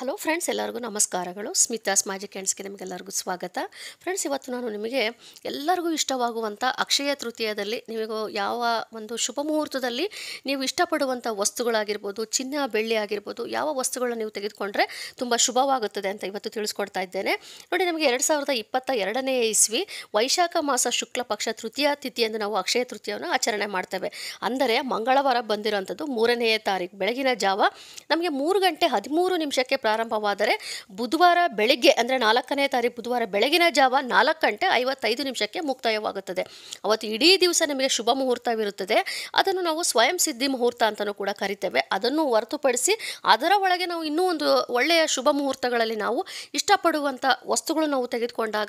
hello friends ಎಲ್ಲರಿಗೂ ನಮಸ್ಕಾರಗಳು Smitha's magic ಕ್ಯಾಂಡ್ಸ್ಗೆ ನಿಮಗೆಲ್ಲರಿಗೂ ಸ್ವಾಗತ ಫ್ರೆಂಡ್ಸ್ ಇವತ್ತು ನಾನು ನಿಮಗೆ ಎಲ್ಲರಿಗೂ ಇಷ್ಟವಾಗುವಂಥ ಅಕ್ಷಯ ತೃತೀಯದಲ್ಲಿ ನಿಮಗೂ ಯಾವ ಒಂದು ಶುಭ ಮುಹೂರ್ತದಲ್ಲಿ ನೀವು ಇಷ್ಟಪಡುವಂಥ ವಸ್ತುಗಳಾಗಿರ್ಬೋದು ಚಿನ್ನ ಬೆಳ್ಳಿ ಆಗಿರ್ಬೋದು ಯಾವ ವಸ್ತುಗಳನ್ನ ನೀವು ತೆಗೆದುಕೊಂಡ್ರೆ ತುಂಬ ಶುಭವಾಗುತ್ತದೆ ಅಂತ ಇವತ್ತು ತಿಳಿಸ್ಕೊಡ್ತಾ ಇದ್ದೇನೆ ನೋಡಿ ನಮಗೆ ಎರಡು ಸಾವಿರದ ಇಪ್ಪತ್ತ ಎರಡನೇ ಇಸ್ವಿ ವೈಶಾಖ ಮಾಸ ಶುಕ್ಲ ಪಕ್ಷ ತೃತೀಯ ತಿಥಿಯಂದು ನಾವು ಅಕ್ಷಯ ತೃತೀಯವನ್ನು ಆಚರಣೆ ಮಾಡ್ತೇವೆ ಅಂದರೆ ಮಂಗಳವಾರ ಬಂದಿರೋಂಥದ್ದು ಮೂರನೆಯ ತಾರೀಕು ಬೆಳಗಿನ ಜಾವ ನಮಗೆ ಮೂರು ಗಂಟೆ ಹದಿಮೂರು ನಿಮಿಷಕ್ಕೆ ಪ್ರಾರಂಭವಾದರೆ ಬುಧವಾರ ಬೆಳಿಗ್ಗೆ ಅಂದರೆ ನಾಲ್ಕನೇ ತಾರೀಕು ಬುಧವಾರ ಬೆಳಗಿನ ಜಾವ ನಾಲ್ಕು ಗಂಟೆ ಐವತ್ತೈದು ನಿಮಿಷಕ್ಕೆ ಮುಕ್ತಾಯವಾಗುತ್ತದೆ ಅವತ್ತು ಇಡೀ ದಿವಸ ನಿಮಗೆ ಶುಭ ಮುಹೂರ್ತವಿರುತ್ತದೆ ಅದನ್ನು ನಾವು ಸ್ವಯಂ ಸಿದ್ಧಿ ಮುಹೂರ್ತ ಅಂತಲೂ ಕೂಡ ಕರಿತೇವೆ ಅದನ್ನು ಹೊರತುಪಡಿಸಿ ಅದರ ಒಳಗೆ ನಾವು ಇನ್ನೂ ಒಂದು ಒಳ್ಳೆಯ ಶುಭ ಮುಹೂರ್ತಗಳಲ್ಲಿ ನಾವು ಇಷ್ಟಪಡುವಂಥ ವಸ್ತುಗಳು ನಾವು ತೆಗೆದುಕೊಂಡಾಗ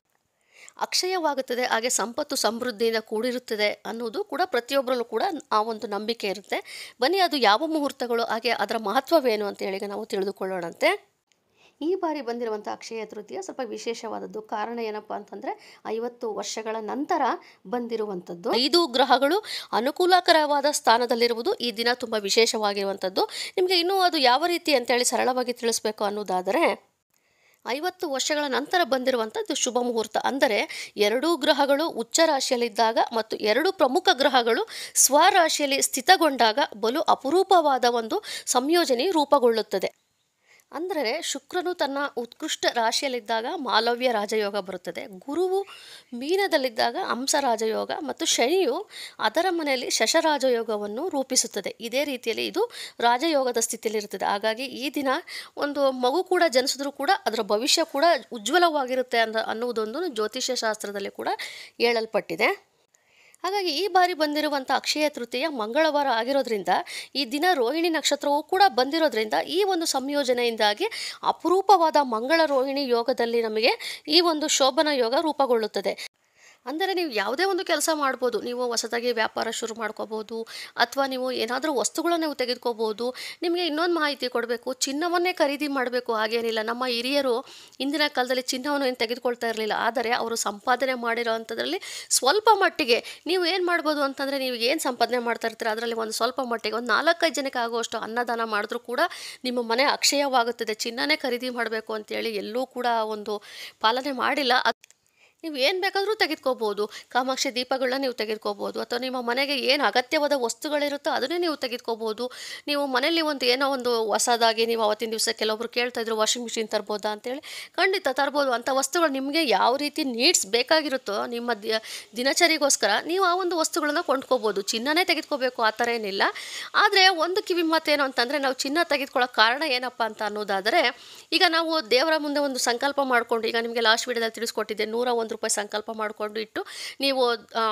ಅಕ್ಷಯವಾಗುತ್ತದೆ ಹಾಗೆ ಸಂಪತ್ತು ಸಮೃದ್ಧಿಯಿಂದ ಕೂಡಿರುತ್ತದೆ ಅನ್ನೋದು ಕೂಡ ಪ್ರತಿಯೊಬ್ಬರಲ್ಲೂ ಕೂಡ ಆ ಒಂದು ನಂಬಿಕೆ ಇರುತ್ತೆ ಬನ್ನಿ ಅದು ಯಾವ ಮುಹೂರ್ತಗಳು ಹಾಗೆ ಅದರ ಮಹತ್ವವೇನು ಅಂತ ಹೇಳಿ ನಾವು ತಿಳಿದುಕೊಳ್ಳೋಣಂತೆ ಈ ಬಾರಿ ಬಂದಿರುವಂಥ ಅಕ್ಷಯ ತೃತೀಯ ಸ್ವಲ್ಪ ವಿಶೇಷವಾದದ್ದು ಕಾರಣ ಏನಪ್ಪ ಅಂತಂದರೆ ಐವತ್ತು ವರ್ಷಗಳ ನಂತರ ಬಂದಿರುವಂಥದ್ದು ಐದು ಗ್ರಹಗಳು ಅನುಕೂಲಕರವಾದ ಸ್ಥಾನದಲ್ಲಿರುವುದು ಈ ದಿನ ತುಂಬ ವಿಶೇಷವಾಗಿರುವಂಥದ್ದು ನಿಮಗೆ ಇನ್ನೂ ಅದು ಯಾವ ರೀತಿ ಅಂತೇಳಿ ಸರಳವಾಗಿ ತಿಳಿಸ್ಬೇಕು ಅನ್ನೋದಾದರೆ ಐವತ್ತು ವರ್ಷಗಳ ನಂತರ ಬಂದಿರುವಂಥದ್ದು ಶುಭ ಮುಹೂರ್ತ ಅಂದರೆ ಎರಡೂ ಗ್ರಹಗಳು ಉಚ್ಚ ರಾಶಿಯಲ್ಲಿದ್ದಾಗ ಮತ್ತು ಎರಡು ಪ್ರಮುಖ ಗ್ರಹಗಳು ಸ್ವರಾಶಿಯಲ್ಲಿ ಸ್ಥಿತಗೊಂಡಾಗ ಬಲು ಅಪರೂಪವಾದ ಒಂದು ಸಂಯೋಜನೆ ರೂಪುಗೊಳ್ಳುತ್ತದೆ ಅಂದರೆ ಶುಕ್ರನು ತನ್ನ ಉತ್ಕೃಷ್ಟ ರಾಶಿಯಲ್ಲಿದ್ದಾಗ ಮಾಲವ್ಯ ರಾಜಯೋಗ ಬರುತ್ತದೆ ಗುರುವು ಮೀನದಲ್ಲಿದ್ದಾಗ ಹಂಸ ರಾಜಯೋಗ ಮತ್ತು ಶನಿಯು ಅದರ ಮನೆಯಲ್ಲಿ ಶಶರಾಜಯೋಗವನ್ನು ರೂಪಿಸುತ್ತದೆ ಇದೇ ರೀತಿಯಲ್ಲಿ ಇದು ರಾಜಯೋಗದ ಸ್ಥಿತಿಯಲ್ಲಿರುತ್ತದೆ ಹಾಗಾಗಿ ಈ ದಿನ ಒಂದು ಮಗು ಕೂಡ ಜನಿಸಿದ್ರೂ ಕೂಡ ಅದರ ಭವಿಷ್ಯ ಕೂಡ ಉಜ್ವಲವಾಗಿರುತ್ತೆ ಅಂತ ಅನ್ನುವುದೊಂದು ಜ್ಯೋತಿಷ್ಯ ಶಾಸ್ತ್ರದಲ್ಲಿ ಕೂಡ ಹೇಳಲ್ಪಟ್ಟಿದೆ ಹಾಗಾಗಿ ಈ ಬಾರಿ ಬಂದಿರುವಂಥ ಅಕ್ಷಯ ತೃತೀಯ ಮಂಗಳವಾರ ಆಗಿರೋದ್ರಿಂದ ಈ ದಿನ ರೋಹಿಣಿ ನಕ್ಷತ್ರವೂ ಕೂಡ ಬಂದಿರೋದ್ರಿಂದ ಈ ಒಂದು ಸಂಯೋಜನೆಯಿಂದಾಗಿ ಅಪರೂಪವಾದ ಮಂಗಳ ರೋಹಿಣಿ ಯೋಗದಲ್ಲಿ ನಮಗೆ ಈ ಒಂದು ಶೋಭನ ಯೋಗ ರೂಪಗೊಳ್ಳುತ್ತದೆ ಅಂದರೆ ನೀವು ಯಾವುದೇ ಒಂದು ಕೆಲಸ ಮಾಡ್ಬೋದು ನೀವು ಹೊಸದಾಗಿ ವ್ಯಾಪಾರ ಶುರು ಮಾಡ್ಕೋಬೋದು ಅಥವಾ ನೀವು ಏನಾದರೂ ವಸ್ತುಗಳನ್ನು ನೀವು ತೆಗೆದುಕೋಬೋದು ನಿಮಗೆ ಇನ್ನೊಂದು ಮಾಹಿತಿ ಕೊಡಬೇಕು ಚಿನ್ನವನ್ನೇ ಖರೀದಿ ಮಾಡಬೇಕು ಹಾಗೇನಿಲ್ಲ ನಮ್ಮ ಹಿರಿಯರು ಇಂದಿನ ಕಾಲದಲ್ಲಿ ಚಿನ್ನವನ್ನು ಏನು ತೆಗೆದುಕೊಳ್ತಾ ಇರಲಿಲ್ಲ ಆದರೆ ಅವರು ಸಂಪಾದನೆ ಮಾಡಿರೋ ಅಂಥದ್ರಲ್ಲಿ ಸ್ವಲ್ಪ ಮಟ್ಟಿಗೆ ನೀವು ಏನು ಮಾಡ್ಬೋದು ಅಂತಂದರೆ ನೀವು ಏನು ಸಂಪಾದನೆ ಮಾಡ್ತಾ ಇರ್ತೀರ ಅದರಲ್ಲಿ ಒಂದು ಸ್ವಲ್ಪ ಮಟ್ಟಿಗೆ ಒಂದು ನಾಲ್ಕೈದು ಜನಕ್ಕೆ ಆಗುವಷ್ಟು ಅನ್ನದಾನ ಮಾಡಿದ್ರೂ ಕೂಡ ನಿಮ್ಮ ಮನೆ ಅಕ್ಷಯವಾಗುತ್ತದೆ ಚಿನ್ನನೇ ಖರೀದಿ ಮಾಡಬೇಕು ಅಂತೇಳಿ ಎಲ್ಲೂ ಕೂಡ ಒಂದು ಪಾಲನೆ ಮಾಡಿಲ್ಲ ನೀವು ಏನು ಬೇಕಾದರೂ ತೆಗೆದುಕೋಬೋದು ಕಾಮಾಕ್ಷಿ ದೀಪಗಳನ್ನ ನೀವು ತೆಗೆದುಕೋಬೋದು ಅಥವಾ ನಿಮ್ಮ ಮನೆಗೆ ಏನು ಅಗತ್ಯವಾದ ವಸ್ತುಗಳಿರುತ್ತೋ ಅದನ್ನೇ ನೀವು ತೆಗೆದುಕೋಬೋದು ನೀವು ಮನೆಯಲ್ಲಿ ಒಂದು ಏನೋ ಒಂದು ಹೊಸದಾಗಿ ನೀವು ಅವತ್ತಿನ ದಿವಸ ಕೆಲವೊಬ್ರು ಕೇಳ್ತಾಯಿದ್ರು ವಾಷಿಂಗ್ ಮಿಷಿನ್ ತರ್ಬೋದಾ ಅಂತೇಳಿ ಖಂಡಿತ ತರ್ಬೋದು ಅಂಥ ವಸ್ತುಗಳು ನಿಮಗೆ ಯಾವ ರೀತಿ ನೀಡ್ಸ್ ಬೇಕಾಗಿರುತ್ತೋ ನಿಮ್ಮ ದಿನಚರಿಗೋಸ್ಕರ ನೀವು ಆ ಒಂದು ವಸ್ತುಗಳನ್ನು ಕೊಂಡ್ಕೋಬೋದು ಚಿನ್ನನೇ ತೆಗೆದುಕೋಬೇಕು ಆ ಥರ ಏನಿಲ್ಲ ಆದರೆ ಒಂದು ಕಿವಿ ಮಾತೇನು ಅಂತಂದರೆ ನಾವು ಚಿನ್ನ ತೆಗೆದುಕೊಳ್ಳೋ ಕಾರಣ ಏನಪ್ಪ ಅಂತ ಅನ್ನೋದಾದರೆ ಈಗ ನಾವು ದೇವರ ಮುಂದೆ ಒಂದು ಸಂಕಲ್ಪ ಮಾಡಿಕೊಂಡು ಈಗ ನಿಮಗೆ ಲಾಸ್ಟ್ ವಿಡಿಯೋದಲ್ಲಿ ತಿಳಿಸ್ಕೊಟ್ಟಿದ್ದೆ ನೂರ ಒಂದು ಒಂದು ರೂಪಾಯಿ ಸಂಕಲ್ಪ ಮಾಡಿಕೊಂಡು ಇಟ್ಟು ನೀವು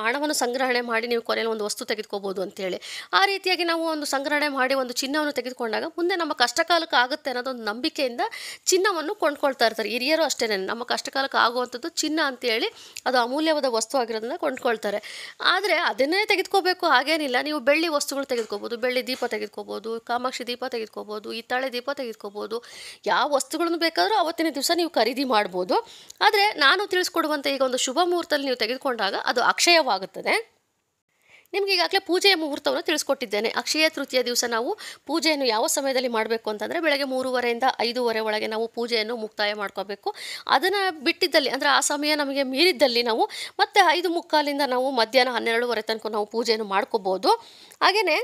ಹಣವನ್ನು ಸಂಗ್ರಹಣೆ ಮಾಡಿ ನೀವು ಕೊನೆಯಲ್ಲಿ ಒಂದು ವಸ್ತು ತೆಗೆದುಕೋಬೋದು ಅಂತೇಳಿ ಆ ರೀತಿಯಾಗಿ ನಾವು ಒಂದು ಸಂಗ್ರಹಣೆ ಮಾಡಿ ಒಂದು ಚಿನ್ನವನ್ನು ತೆಗೆದುಕೊಂಡಾಗ ಮುಂದೆ ನಮ್ಮ ಕಷ್ಟಕಾಲಕ್ಕೆ ಆಗುತ್ತೆ ಅನ್ನೋದೊಂದು ನಂಬಿಕೆಯಿಂದ ಚಿನ್ನವನ್ನು ಕೊಂಡ್ಕೊಳ್ತಾ ಇರ್ತಾರೆ ಹಿರಿಯರು ಅಷ್ಟೇ ನಮ್ಮ ಕಷ್ಟಕಾಲಕ್ಕೆ ಆಗುವಂಥದ್ದು ಚಿನ್ನ ಅಂತೇಳಿ ಅದು ಅಮೂಲ್ಯವಾದ ವಸ್ತು ಆಗಿರೋದನ್ನ ಕೊಂಡ್ಕೊಳ್ತಾರೆ ಆದರೆ ಅದನ್ನೇ ತೆಗೆದುಕೋಬೇಕು ಹಾಗೇನಿಲ್ಲ ನೀವು ಬೆಳ್ಳಿ ವಸ್ತುಗಳು ತೆಗೆದುಕೋಬೋದು ಬೆಳ್ಳಿ ದೀಪ ತೆಗೆದುಕೋಬೋದು ಕಾಮಾಕ್ಷಿ ದೀಪ ತೆಗೆದುಕೋಬೋದು ಹಿತ್ತಾಳೆ ದೀಪ ತೆಗೆದುಕೋಬೋದು ಯಾವ ವಸ್ತುಗಳನ್ನು ಬೇಕಾದರೂ ಅವತ್ತಿನ ದಿವಸ ನೀವು ಖರೀದಿ ಮಾಡ್ಬೋದು ಆದರೆ ನಾನು ತಿಳಿಸ್ಕೊಡುವಂಥ ಈಗ ಒಂದು ಶುಭ ಮುಹೂರ್ತದಲ್ಲಿ ನೀವು ತೆಗೆದುಕೊಂಡಾಗ ಅದು ಅಕ್ಷಯವಾಗುತ್ತದೆ ನಿಮಗೆ ಈಗಾಗಲೇ ಪೂಜೆಯ ಮುಹೂರ್ತವನ್ನು ತಿಳಿಸ್ಕೊಟ್ಟಿದ್ದೇನೆ ಅಕ್ಷಯ ತೃತೀಯ ದಿವಸ ನಾವು ಪೂಜೆಯನ್ನು ಯಾವ ಸಮಯದಲ್ಲಿ ಮಾಡಬೇಕು ಅಂತಂದರೆ ಬೆಳಗ್ಗೆ ಮೂರುವರೆಯಿಂದ ಐದುವರೆ ಒಳಗೆ ನಾವು ಪೂಜೆಯನ್ನು ಮುಕ್ತಾಯ ಮಾಡ್ಕೋಬೇಕು ಅದನ್ನು ಬಿಟ್ಟಿದ್ದಲ್ಲಿ ಅಂದರೆ ಆ ಸಮಯ ನಮಗೆ ಮೀರಿದ್ದಲ್ಲಿ ನಾವು ಮತ್ತೆ ಐದು ಮುಕ್ಕಾಲಿಂದ ನಾವು ಮಧ್ಯಾಹ್ನ ಹನ್ನೆರಡುವರೆ ತನಕ ನಾವು ಪೂಜೆಯನ್ನು ಮಾಡ್ಕೋಬೋದು ಹಾಗೆಯೇ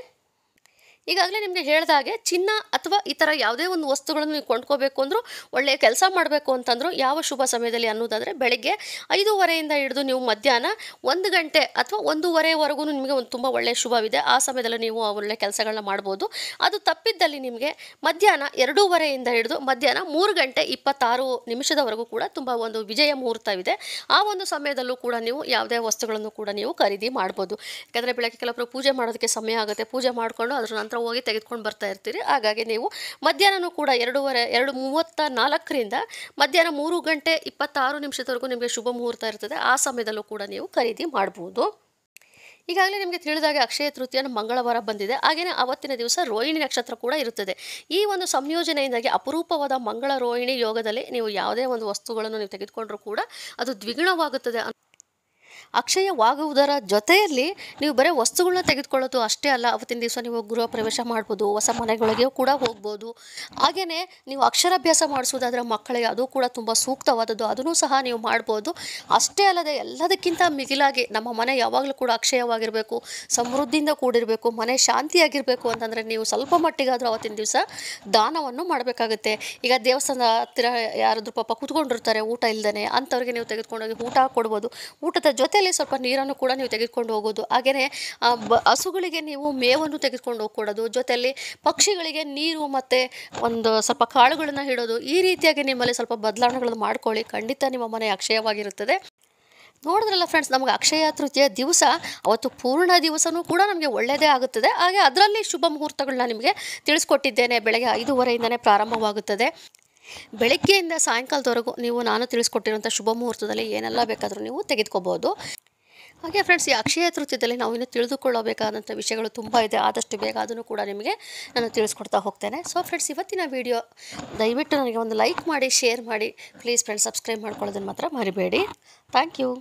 ಈಗಾಗಲೇ ನಿಮಗೆ ಹೇಳಿದ ಹಾಗೆ ಚಿನ್ನ ಅಥವಾ ಈ ಥರ ಯಾವುದೇ ಒಂದು ವಸ್ತುಗಳನ್ನು ನೀವು ಕೊಂಡ್ಕೋಬೇಕು ಅಂದರೂ ಒಳ್ಳೆಯ ಕೆಲಸ ಮಾಡಬೇಕು ಅಂತಂದರೂ ಯಾವ ಶುಭ ಸಮಯದಲ್ಲಿ ಅನ್ನೋದಾದರೆ ಬೆಳಗ್ಗೆ ಐದೂವರೆಯಿಂದ ಹಿಡಿದು ನೀವು ಮಧ್ಯಾಹ್ನ ಒಂದು ಗಂಟೆ ಅಥವಾ ಒಂದೂವರೆವರೆಗೂ ನಿಮಗೆ ಒಂದು ತುಂಬ ಒಳ್ಳೆಯ ಶುಭವಿದೆ ಆ ಸಮಯದಲ್ಲಿ ನೀವು ಒಳ್ಳೆಯ ಕೆಲಸಗಳನ್ನ ಮಾಡ್ಬೋದು ಅದು ತಪ್ಪಿದ್ದಲ್ಲಿ ನಿಮಗೆ ಮಧ್ಯಾಹ್ನ ಎರಡೂವರೆಯಿಂದ ಹಿಡಿದು ಮಧ್ಯಾಹ್ನ ಮೂರು ಗಂಟೆ ಇಪ್ಪತ್ತಾರು ನಿಮಿಷದವರೆಗೂ ಕೂಡ ತುಂಬ ಒಂದು ವಿಜಯ ಮುಹೂರ್ತವಿದೆ ಆ ಒಂದು ಸಮಯದಲ್ಲೂ ಕೂಡ ನೀವು ಯಾವುದೇ ವಸ್ತುಗಳನ್ನು ಕೂಡ ನೀವು ಖರೀದಿ ಮಾಡ್ಬೋದು ಯಾಕಂದರೆ ಬೆಳಗ್ಗೆ ಕೆಲವೊಬ್ಬರು ಪೂಜೆ ಮಾಡೋದಕ್ಕೆ ಸಮಯ ಆಗುತ್ತೆ ಪೂಜೆ ಮಾಡಿಕೊಂಡು ಅದರ ನಂತರ ಹತ್ರ ಹೋಗಿ ತೆಗೆದುಕೊಂಡು ಬರ್ತಾ ಇರ್ತೀರಿ ಹಾಗಾಗಿ ನೀವು ಮಧ್ಯಾಹ್ನನೂ ಕೂಡ ಎರಡೂವರೆ ಎರಡು ಮೂವತ್ತ ನಾಲ್ಕರಿಂದ ಮಧ್ಯಾಹ್ನ ಮೂರು ಗಂಟೆ ಇಪ್ಪತ್ತಾರು ನಿಮಿಷದವರೆಗೂ ನಿಮಗೆ ಶುಭ ಮುಹೂರ್ತ ಇರ್ತದೆ ಆ ಸಮಯದಲ್ಲೂ ಕೂಡ ನೀವು ಖರೀದಿ ಮಾಡಬಹುದು ಈಗಾಗಲೇ ನಿಮಗೆ ತಿಳಿದಾಗೆ ಅಕ್ಷಯ ತೃತೀಯ ಮಂಗಳವಾರ ಬಂದಿದೆ ಹಾಗೆಯೇ ಅವತ್ತಿನ ದಿವಸ ರೋಹಿಣಿ ನಕ್ಷತ್ರ ಕೂಡ ಇರುತ್ತದೆ ಈ ಒಂದು ಸಂಯೋಜನೆಯಿಂದಾಗಿ ಅಪರೂಪವಾದ ಮಂಗಳ ರೋಹಿಣಿ ಯೋಗದಲ್ಲಿ ನೀವು ಯಾವುದೇ ಒಂದು ವಸ್ತುಗಳನ್ನು ನೀವು ತೆಗೆದುಕೊಂಡ್ರೂ ಕೂಡ ಅದು ದ್ವಿಗುಣವಾಗುತ್ತದೆ ಅಕ್ಷಯವಾಗುವುದರ ಜೊತೆಯಲ್ಲಿ ನೀವು ಬರೀ ವಸ್ತುಗಳನ್ನ ತೆಗೆದುಕೊಳ್ಳೋದು ಅಷ್ಟೇ ಅಲ್ಲ ಅವತ್ತಿನ ದಿವಸ ನೀವು ಗೃಹ ಪ್ರವೇಶ ಮಾಡ್ಬೋದು ಹೊಸ ಮನೆಗಳಿಗೆ ಕೂಡ ಹೋಗ್ಬೋದು ಹಾಗೆಯೇ ನೀವು ಅಕ್ಷರಾಭ್ಯಾಸ ಮಾಡಿಸೋದಾದ್ರೆ ಮಕ್ಕಳಿಗೆ ಅದು ಕೂಡ ತುಂಬ ಸೂಕ್ತವಾದದ್ದು ಅದನ್ನು ಸಹ ನೀವು ಮಾಡ್ಬೋದು ಅಷ್ಟೇ ಅಲ್ಲದೆ ಎಲ್ಲದಕ್ಕಿಂತ ಮಿಗಿಲಾಗಿ ನಮ್ಮ ಮನೆ ಯಾವಾಗಲೂ ಕೂಡ ಅಕ್ಷಯವಾಗಿರಬೇಕು ಸಮೃದ್ಧಿಯಿಂದ ಕೂಡಿರಬೇಕು ಮನೆ ಶಾಂತಿಯಾಗಿರಬೇಕು ಅಂತಂದರೆ ನೀವು ಸ್ವಲ್ಪ ಮಟ್ಟಿಗಾದರೂ ಅವತ್ತಿನ ದಿವಸ ದಾನವನ್ನು ಮಾಡಬೇಕಾಗುತ್ತೆ ಈಗ ದೇವಸ್ಥಾನದ ಹತ್ತಿರ ಯಾರಾದರೂ ಪಾಪ ಕೂತ್ಕೊಂಡಿರ್ತಾರೆ ಊಟ ಇಲ್ಲದೇ ಅಂಥವ್ರಿಗೆ ನೀವು ತೆಗೆದುಕೊಂಡೋಗಿ ಊಟ ಕೊಡ್ಬೋದು ಊಟದ ಜೊತೆ ಜೊತೆಯಲ್ಲಿ ಸ್ವಲ್ಪ ನೀರನ್ನು ಕೂಡ ನೀವು ತೆಗೆದುಕೊಂಡು ಹೋಗೋದು ಹಾಗೆಯೇ ಹಸುಗಳಿಗೆ ನೀವು ಮೇವನ್ನು ತೆಗೆದುಕೊಂಡು ಹೋಗ್ಕೊಡೋದು ಜೊತೆಯಲ್ಲಿ ಪಕ್ಷಿಗಳಿಗೆ ನೀರು ಮತ್ತು ಒಂದು ಸ್ವಲ್ಪ ಕಾಳುಗಳನ್ನು ಹಿಡೋದು ಈ ರೀತಿಯಾಗಿ ನಿಮ್ಮಲ್ಲಿ ಸ್ವಲ್ಪ ಬದಲಾವಣೆಗಳನ್ನು ಮಾಡ್ಕೊಳ್ಳಿ ಖಂಡಿತ ನಿಮ್ಮ ಮನೆ ಅಕ್ಷಯವಾಗಿರುತ್ತದೆ ನೋಡಿದ್ರಲ್ಲ ಫ್ರೆಂಡ್ಸ್ ನಮಗೆ ಅಕ್ಷಯ ತೃತೀಯ ದಿವಸ ಅವತ್ತು ಪೂರ್ಣ ದಿವಸವೂ ಕೂಡ ನಮಗೆ ಒಳ್ಳೆಯದೇ ಆಗುತ್ತದೆ ಹಾಗೆ ಅದರಲ್ಲಿ ಶುಭ ಮುಹೂರ್ತಗಳನ್ನ ನಿಮಗೆ ತಿಳಿಸ್ಕೊಟ್ಟಿದ್ದೇನೆ ಬೆಳಗ್ಗೆ ಐದೂವರೆಯಿಂದನೇ ಪ್ರಾರಂಭವಾಗುತ್ತದೆ ಬೆಳಗ್ಗೆಯಿಂದ ಸಾಯಂಕಾಲದವರೆಗೂ ನೀವು ನಾನು ತಿಳಿಸ್ಕೊಟ್ಟಿರುವಂಥ ಶುಭ ಮುಹೂರ್ತದಲ್ಲಿ ಏನೆಲ್ಲ ಬೇಕಾದರೂ ನೀವು ತೆಗೆದುಕೋಬೋದು ಹಾಗೆ ಫ್ರೆಂಡ್ಸ್ ಈ ಅಕ್ಷಯ ತೃತೀಯದಲ್ಲಿ ನಾವು ಇನ್ನು ತಿಳಿದುಕೊಳ್ಳಬೇಕಾದಂಥ ವಿಷಯಗಳು ತುಂಬ ಇದೆ ಆದಷ್ಟು ಬೇಗ ಅದನ್ನು ಕೂಡ ನಿಮಗೆ ನಾನು ತಿಳಿಸ್ಕೊಡ್ತಾ ಹೋಗ್ತೇನೆ ಸೊ ಫ್ರೆಂಡ್ಸ್ ಇವತ್ತಿನ ವಿಡಿಯೋ ದಯವಿಟ್ಟು ನನಗೆ ಒಂದು ಲೈಕ್ ಮಾಡಿ ಶೇರ್ ಮಾಡಿ ಪ್ಲೀಸ್ ಫ್ರೆಂಡ್ಸ್ ಸಬ್ಸ್ಕ್ರೈಬ್ ಮಾಡ್ಕೊಳ್ಳೋದನ್ನು ಮಾತ್ರ ಮರಿಬೇಡಿ ಥ್ಯಾಂಕ್ ಯು